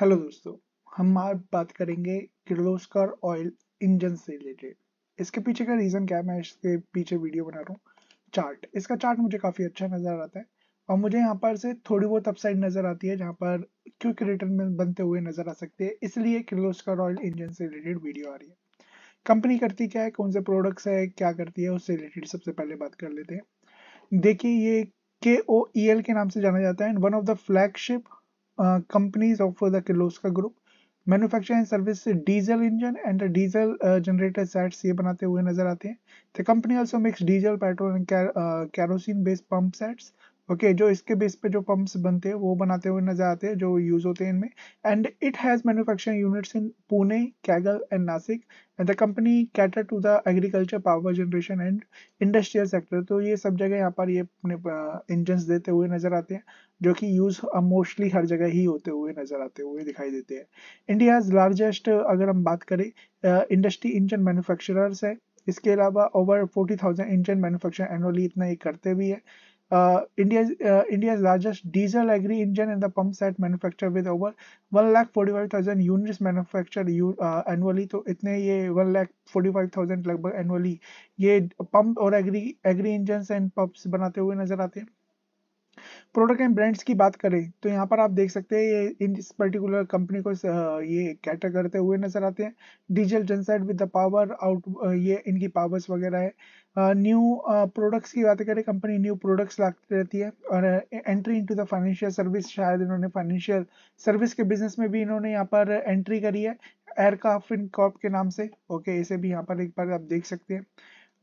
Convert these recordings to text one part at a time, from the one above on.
hello दोस्तों हम आज बात करेंगे किर्लोस्कर ऑयल इंजन से रिलेटेड इसके पीछे का रीज़न क्या है मैं इसके पीछे वीडियो बना रहा हूँ चार्ट इसका चार्ट मुझे काफ़ी अच्छा नज़र आता है और मुझे यहाँ पर से थोड़ी बहुत अपसाइड नज़र आती है जहाँ पर क्विक रिटर्न में बनते हुए नज़र आ सकते हैं इसलिए किर्लोस्कर ऑयल इंजन से रिलेटेड वीडियो आ रही है कंपनी करती क्या है कौन से प्रोडक्ट्स है क्या करती है उससे रिलेटेड सबसे पहले बात कर लेते हैं देखिए ये के ओ ई एल के नाम से जाना जाता है and one of the flagship companies of the Kirloskar group manufacture and service diesel engine and diesel generator sets ये बनाते हुए नजर आते हैं the company also makes diesel petrol and kerosene based pump sets okay जो इसके base पे जो पंप्स बनते हैं वो बनाते हुए नजर आते हैं जो यूज होते हैं इनमें and it has manufacturing units in Pune Kagal and Nashik and the company cater to the agriculture power generation and industrial sector तो ये सब जगह यहाँ पर ये अपने इंजन देते हुए नजर आते हैं जो कि यूज मोस्टली हर जगह ही होते हुए नजर आते हुए दिखाई देते हैं इंडिया लार्जेस्ट अगर हम बात करें इंडस्ट्री इंजन मैन्युफैक्चरर्स है इसके अलावा over forty thousand engine manufacture annually इतना ये करते भी है India's, uh, India's largest diesel agri engine and the pump set manufacturer with over 1,45,000 units manufactured uh, annually तो इतने ये 1,45,000 लगभग annually ये pump और agri agri engines and pumps बनाते हुए नजर आते हैं प्रोडक्ट एंड ब्रांड्स की बात करें तो यहाँ पर आप देख सकते हैं ये इन इस पर्टिकुलर कंपनी को ये कैटर करते हुए नजर आते हैं diesel genset with the power out ये इनकी पावर्स वगैरह है न्यू प्रोडक्ट्स की बात करें कंपनी न्यू प्रोडक्ट्स लाती रहती है और entry into the financial service शायद इन्होंने फाइनेंशियल सर्विस के बिजनेस में भी इन्होंने यहाँ पर एंट्री करी है एयरक्राफ्ट इन कॉप के नाम से ओके इसे भी यहाँ पर एक बार आप देख सकते हैं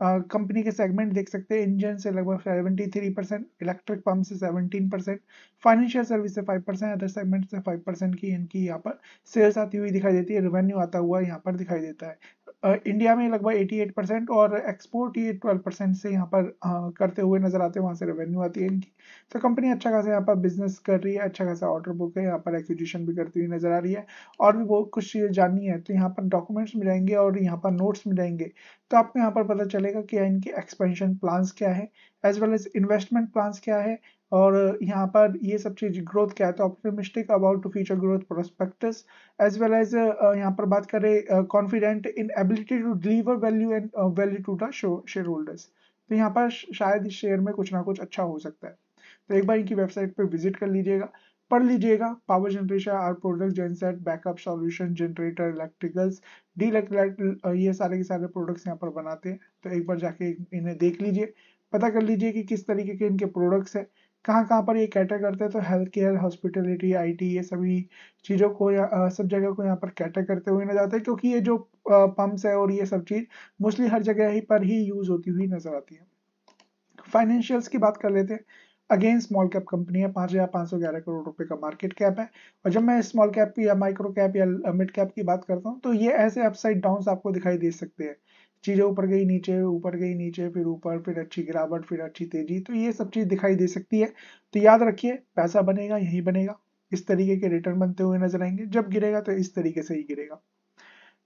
कंपनी के सेगमेंट देख सकते हैं इंजन से लगभग 73 परसेंट इलेक्ट्रिक पंप से 17 परसेंट फाइनेंशियल सर्विस से 5 परसेंट अदर सेगमेंट से 5 परसेंट की इनकी यहाँ पर सेल्स आती हुई दिखाई देती है रेवेन्यू आता हुआ यहाँ पर दिखाई देता है इंडिया में लगभग 88 परसेंट और एक्सपोर्ट ये 12 परसेंट से यहाँ पर आ, करते हुए नजर आते हैं वहाँ से रेवेन्यू आती है इनकी तो कंपनी अच्छा खासा यहाँ पर बिजनेस कर रही है अच्छा खासा ऑर्डर बुक है यहाँ पर एक्विजिशन भी करती हुई नजर आ रही है और भी बहुत कुछ चीज़ें जाननी है तो यहाँ पर डॉक्यूमेंट्स मिल जाएंगे और यहाँ पर नोट्स मिल जाएंगे तो आपको यहाँ पर पता चलेगा कि इनके एक्सपेंशन प्लान्स क्या है as well as investment plans क्या है और यहाँ पर ये सब चीज़ ग्रोथ क्या है तो optimistic about to future growth prospects as well as यहाँ पर बात करें confident in ability to deliver value and value to the shareholders तो यहाँ पर शायद इस शेयर में कुछ ना कुछ अच्छा हो सकता है तो एक बार इनकी वेबसाइट पर विजिट कर लीजिएगा पढ़ लीजिएगा power generation are product genset backup solution generator electricals D ये सारे के सारे प्रोडक्ट्स यहाँ पर बनाते हैं तो एक बार जाके इन्हें देख लीजिए पता कर लीजिए कि किस तरीके के इनके प्रोडक्ट्स हैं कहाँ कहाँ पर ये कैटर करते हैं तो हेल्थ केयर हॉस्पिटलिटी आई ये सभी चीज़ों को या सब जगह को यहाँ पर कैटर करते हुए नजर आते हैं क्योंकि ये जो पम्प्स है और ये सब चीज़ मोस्टली हर जगह ही पर ही यूज़ होती हुई नज़र आती है फाइनेंशियल्स की बात कर लेते हैं अगेन स्मॉल कैप कंपनी है पाँच हज़ार पाँच सौ ग्यारह करोड़ रुपए का मार्केट कैप है और जब मैं स्मॉल कैप या माइक्रो कैप या मिड कैप की बात करता हूँ तो ये ऐसे अपसाइड डाउन आपको दिखाई दे सकते हैं चीज़ें ऊपर गई नीचे ऊपर गई नीचे फिर ऊपर फिर अच्छी गिरावट फिर अच्छी तेजी तो ये सब चीज़ दिखाई दे सकती है तो याद रखिए पैसा बनेगा यही बनेगा इस तरीके के रिटर्न बनते हुए नजर आएंगे जब गिरेगा तो इस तरीके से ही गिरेगा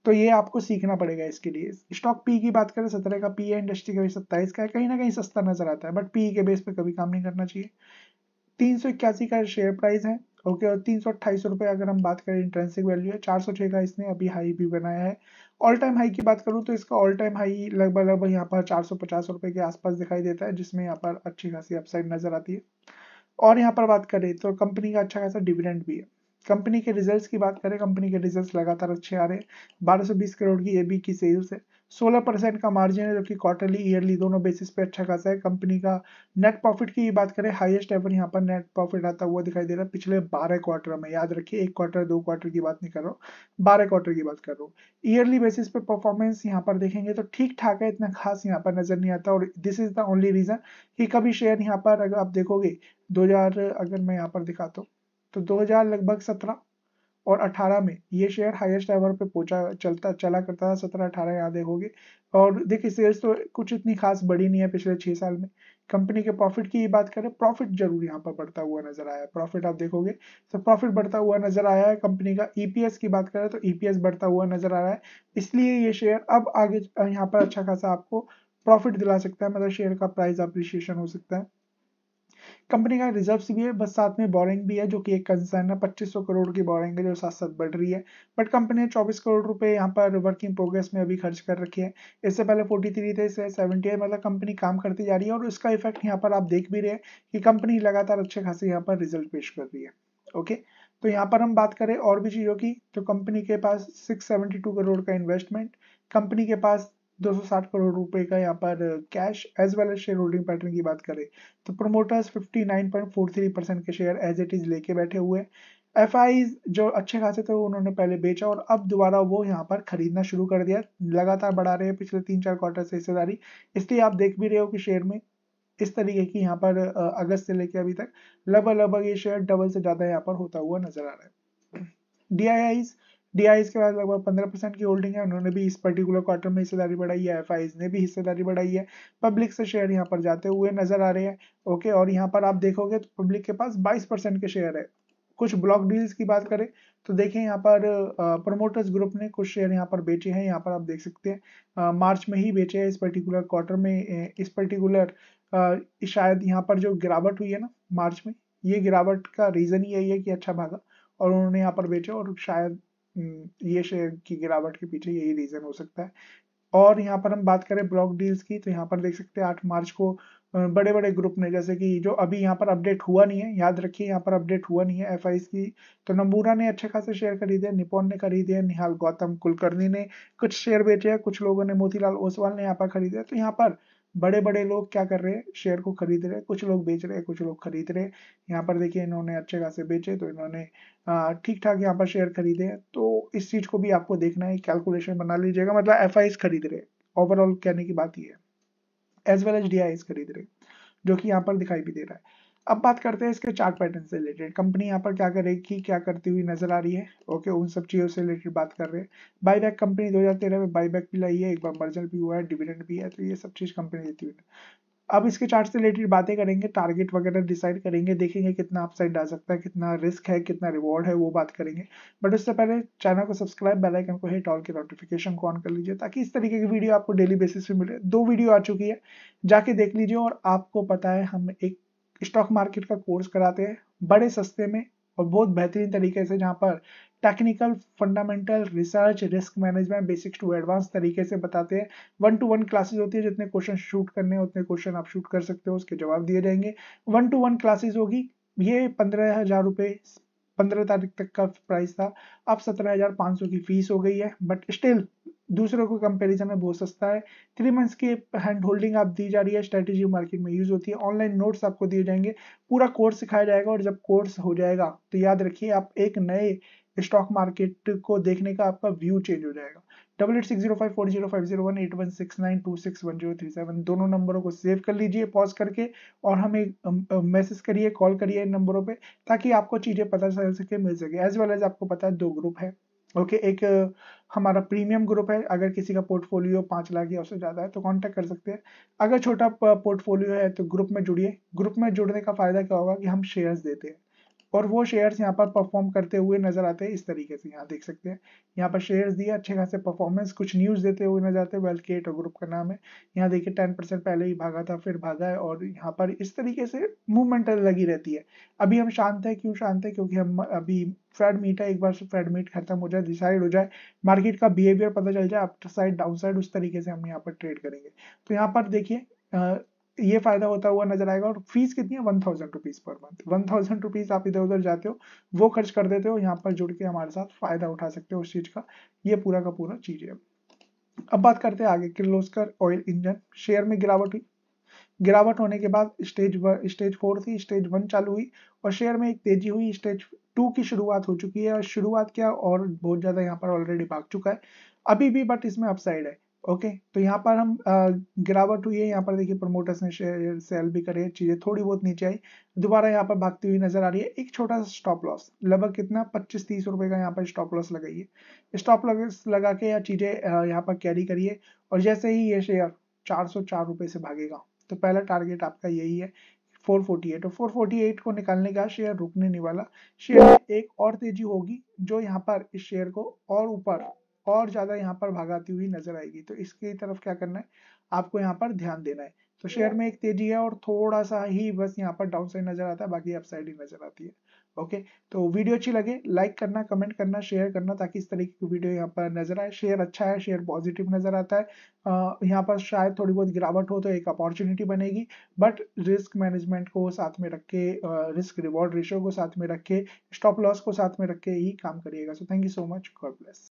तो ये आपको सीखना पड़ेगा इसके लिए स्टॉक पी की बात करें सत्रह का पी है इंडस्ट्री का भी सत्ताईस का है कहीं ना कहीं सस्ता नजर आता है बट पी के बेस पे कभी काम नहीं करना चाहिए तीन सौ इक्यासी का शेयर प्राइस है ओके और तीन सौ अट्ठाईस रुपये अगर हम बात करें इंटरसिक वैल्यू है चार सौ छह का इसने अभी हाई भी बनाया है ऑल टाइम हाई की बात करूं तो इसका ऑल टाइम हाई लगभग लगभग यहाँ पर चार सौ पचास के आसपास दिखाई देता है जिसमें यहाँ पर अच्छी खासी अपसाइड नजर आती है और यहाँ पर बात करें तो कंपनी का अच्छा खासा डिविडेंड भी है कंपनी के रिजल्ट्स की बात करें कंपनी के रिजल्ट्स लगातार अच्छे आ रहे हैं 1220 करोड़ की एबी की सेल्स है सोलह परसेंट का मार्जिन है जबकि क्वार्टरली ईयरली दोनों बेसिस पे अच्छा खासा है कंपनी का नेट प्रॉफिट की बात करें हाईएस्ट एवर यहाँ पर नेट प्रॉफिट आता हुआ दिखाई दे रहा है पिछले बारह क्वार्टर में याद रखिए एक क्वार्टर दो क्वार्टर की बात नहीं कर रहा हूँ बारह क्वार्टर की बात कर रहा हूँ ईयरली बेसिस पे परफॉर्मेंस यहाँ पर देखेंगे तो ठीक ठाक है इतना खास यहाँ पर नजर नहीं आता और this is the only reason कि कभी शेयर यहाँ पर अगर आप देखोगे दो अगर मैं यहाँ पर दिखाता हूँ तो दो लगभग सत्रह और 18 में ये शेयर हाईएस्ट एवर पे पहुंचा चलता चला करता था सत्रह अठारह याद होगी और देखिए सेल्स तो कुछ इतनी खास बढ़ी नहीं है पिछले छह साल में कंपनी के प्रॉफिट की बात करें प्रॉफिट जरूर यहाँ पर बढ़ता हुआ नजर आया प्रॉफिट आप देखोगे तो प्रॉफिट बढ़ता हुआ नजर आया है कंपनी का ईपीएस e की बात करें तो ईपीएस e बढ़ता हुआ नजर आ रहा है इसलिए ये शेयर अब आगे यहाँ पर अच्छा खासा आपको प्रॉफिट दिला सकता है मतलब शेयर का प्राइस अप्रिशिएशन हो सकता है कंपनी का रिजर्व्स भी है बस साथ में बोरिंग भी है जो कि एक कंसर्न है पच्चीस करोड़ की बोरिंग है जो साथ साथ बढ़ रही है बट कंपनी ने चौबीस करोड़ रुपए यहाँ पर वर्किंग प्रोग्रेस में अभी खर्च कर रखी है इससे पहले फोर्टी थ्री थे इससे सेवेंटी है मतलब कंपनी काम करती जा रही है और इसका इफेक्ट यहाँ पर आप देख भी रहे हैं कि कंपनी लगातार अच्छे खासे यहाँ पर रिजल्ट पेश कर रही है ओके तो यहाँ पर हम बात करें और भी चीज़ों की तो कंपनी के पास सिक्स करोड़ का इन्वेस्टमेंट कंपनी के पास 260 करोड़ रुपए का यहाँ पर cash as well as shareholding pattern की बात करें तो प्रमोटर्स 59.43 परसेंट के शेयर एज इट इज लेके बैठे हुए एफ जो अच्छे खासे थे उन्होंने पहले बेचा और अब दोबारा वो यहाँ पर खरीदना शुरू कर दिया लगातार बढ़ा रहे हैं पिछले तीन चार क्वार्टर से हिस्सेदारी इसलिए आप देख भी रहे हो कि शेयर में इस तरीके की यहाँ पर अगस्त से लेकर अभी तक लगभग लगभग ये शेयर डबल से ज्यादा यहाँ पर होता हुआ नजर आ रहा है डी डी के पास लगभग पंद्रह परसेंट की होल्डिंग है उन्होंने भी इस पर्टिकुलर क्वार्टर में हिस्सेदारी बढ़ाई है एफ ने भी हिस्सेदारी बढ़ाई है पब्लिक से शेयर यहाँ पर जाते हुए नजर आ रहे हैं ओके और यहाँ पर आप देखोगे तो पब्लिक के पास बाईस के शेयर है कुछ ब्लॉक डील्स की बात करें तो देखें यहाँ पर प्रमोटर्स ग्रुप ने कुछ शेयर यहाँ पर बेचे हैं यहाँ पर आप देख सकते हैं मार्च में ही बेचे हैं इस पर्टिकुलर क्वार्टर में इस पर्टिकुलर शायद यहाँ पर जो गिरावट हुई है ना मार्च में ये गिरावट का रीज़न ही यही है कि अच्छा भागा और उन्होंने यहाँ पर बेचे और शायद हम्म, ये शेयर की गिरावट के पीछे यही रीजन हो सकता है और यहाँ पर हम बात करें ब्लॉक डील्स की तो यहाँ पर देख सकते हैं आठ मार्च को बड़े बड़े ग्रुप ने जैसे कि जो अभी यहाँ पर अपडेट हुआ नहीं है याद रखिए यहाँ पर अपडेट हुआ नहीं है एफ की तो नंबूरा ने अच्छे खासे शेयर खरीदे निपोन ने खरीदे निहाल गौतम कुलकर्णी ने कुछ शेयर बेचे हैं कुछ लोगों ने मोतीलाल ओसवाल ने यहाँ पर खरीदे तो यहाँ पर बड़े बड़े लोग क्या कर रहे हैं शेयर को खरीद रहे हैं कुछ लोग बेच रहे हैं कुछ लोग खरीद रहे हैं यहाँ पर देखिए इन्होंने अच्छे खासे बेचे तो इन्होंने ठीक ठाक यहाँ पर शेयर खरीदे तो इस चीज को भी आपको देखना है कैलकुलेशन बना लीजिएगा मतलब एफ खरीद रहे ओवरऑल कहने की बात यह है एज वेल एज डी खरीद रहे जो कि यहाँ पर दिखाई भी दे रहा है अब बात करते हैं इसके चार्ट पैटर्न से रिलेटेड कंपनी यहाँ पर क्या करेगी क्या करती हुई नजर आ रही है ओके उन सब चीज़ों से रिलेटेड बात कर रहे हैं बाई बैक कंपनी दो हज़ार तेरह में बाई बैक भी लाई है एक बार मर्जर भी हुआ है डिविडेंड भी है तो ये सब चीज़ कंपनी देती हुई अब इसके चार्ट से रिलेटेड बातें करेंगे टारगेट वगैरह डिसाइड करेंगे देखेंगे कितना अपसाइड आ सकता है कितना रिस्क है कितना रिवॉर्ड है वो बात करेंगे बट उससे पहले चैनल को सब्सक्राइब बेल आइकन को हिट ऑल के नोटिफिकेशन को ऑन कर लीजिए ताकि इस तरीके की वीडियो आपको डेली बेसिस पे मिले दो वीडियो आ चुकी है जाके देख लीजिए और आपको पता है हम एक स्टॉक मार्केट का कोर्स कराते हैं बड़े सस्ते में और बहुत बेहतरीन तरीके से जहाँ पर technical fundamental research risk management basics to advance तरीके से बताते हैं वन टू वन क्लासेस होती है जितने क्वेश्चन शूट करने हैं उतने क्वेश्चन आप शूट कर सकते हो उसके जवाब दिए जाएंगे वन टू वन क्लासेज होगी ये पंद्रह हजार रुपये पंद्रह तारीख तक का प्राइस था अब सत्रह हजार पाँच सौ की फीस हो गई है बट स्टिल दूसरों के कंपैरिजन में बहुत सस्ता है थ्री मंथ्स की हैंड होल्डिंग आप दी जा रही है स्ट्रेटेजी मार्केट में यूज होती है ऑनलाइन नोट्स आपको दिए जाएंगे पूरा कोर्स सिखाया जाएगा और जब कोर्स हो जाएगा तो याद रखिए आप एक नए स्टॉक मार्केट को देखने का आपका व्यू चेंज हो जाएगा double eight six zero five four zero five zero one eight one six nine two six one zero three seven दोनों नंबरों को सेव कर लीजिए पॉज करके और हमें मैसेज करिए कॉल करिए इन नंबरों पे ताकि आपको चीज़ें पता चल सके मिल सके एज वेल एज आपको पता है दो ग्रुप है ओके एक हमारा प्रीमियम ग्रुप है अगर किसी का पोर्टफोलियो पाँच लाख या उससे ज़्यादा है तो कांटेक्ट कर सकते हैं अगर छोटा पोर्टफोलियो है तो ग्रुप में जुड़िए ग्रुप में जुड़ने का फ़ायदा क्या होगा कि हम शेयर्स देते हैं और वो शेयर्स यहाँ पर परफॉर्म करते हुए नजर आते हैं इस तरीके से यहाँ देख सकते हैं यहाँ पर शेयर्स दिए अच्छे खासे परफॉर्मेंस कुछ न्यूज देते हुए नजर आते हैं वेल्थ के ग्रुप का नाम है यहाँ देखिए टेन परसेंट पहले ही भागा था फिर भागा है और यहाँ पर इस तरीके से मूवमेंट लगी रहती है अभी हम शांत है क्यों शांत है क्योंकि हम अभी फेड मीट है एक बार से फेड मीट खत्म हो जाए डिसाइड हो जाए मार्केट का बिहेवियर पता चल जाए अपसाइड डाउन साइड उस तरीके से हम यहाँ पर ट्रेड करेंगे तो यहाँ पर देखिए ये फायदा होता हुआ नजर आएगा और फीस कितनी है one thousand rupees per month one thousand rupees आप इधर उधर जाते हो वो खर्च कर देते हो यहाँ पर जुड़ के हमारे साथ फायदा उठा सकते हो उस चीज का ये पूरा का पूरा चीज है अब बात करते हैं आगे किर्लोस्कर ऑयल इंजन शेयर में गिरावट हुई गिरावट होने के बाद स्टेज स्टेज फोर थी स्टेज वन चालू हुई और शेयर में एक तेजी हुई स्टेज टू की शुरुआत हो चुकी है और शुरुआत क्या और बहुत ज़्यादा यहाँ पर ऑलरेडी भाग चुका है अभी भी बट इसमें अपसाइड है ओके तो यहाँ पर हम गिरावट हुई है यहाँ पर देखिए प्रमोटर्स ने शेयर सेल भी करे चीजें थोड़ी बहुत नीचे आई दोबारा यहाँ पर भागती हुई नजर आ रही है एक छोटा सा स्टॉप लॉस लगभग कितना पच्चीस तीस रुपए का यहाँ पर स्टॉप लॉस लगाइए स्टॉप लॉस लगा के या चीजें यहाँ पर कैरी करिए और जैसे ही ये शेयर चार रुपए से भागेगा तो पहला टारगेट आपका यही है 448 और 448 को निकालने का शेयर रुकने नहीं वाला शेयर एक और तेजी होगी जो यहाँ पर इस शेयर को और ऊपर और ज्यादा यहाँ पर भागाती हुई नजर आएगी तो इसकी तरफ क्या करना है आपको यहाँ पर ध्यान देना है तो शेयर में एक तेजी है और थोड़ा सा ही बस यहाँ पर डाउन साइड नजर आता है बाकी अपसाइड ही नजर आती है ओके तो वीडियो अच्छी लगे लाइक करना कमेंट करना शेयर करना ताकि इस तरीके की वीडियो यहाँ पर नजर आए शेयर अच्छा है शेयर पॉजिटिव नजर आता है यहाँ पर शायद थोड़ी बहुत गिरावट हो तो एक अपॉर्चुनिटी बनेगी बट रिस्क मैनेजमेंट को साथ में रख के रिस्क रिवॉर्ड रेशियो को साथ में रखे स्टॉप लॉस को साथ में रख के ही काम करिएगा so thank you so much God bless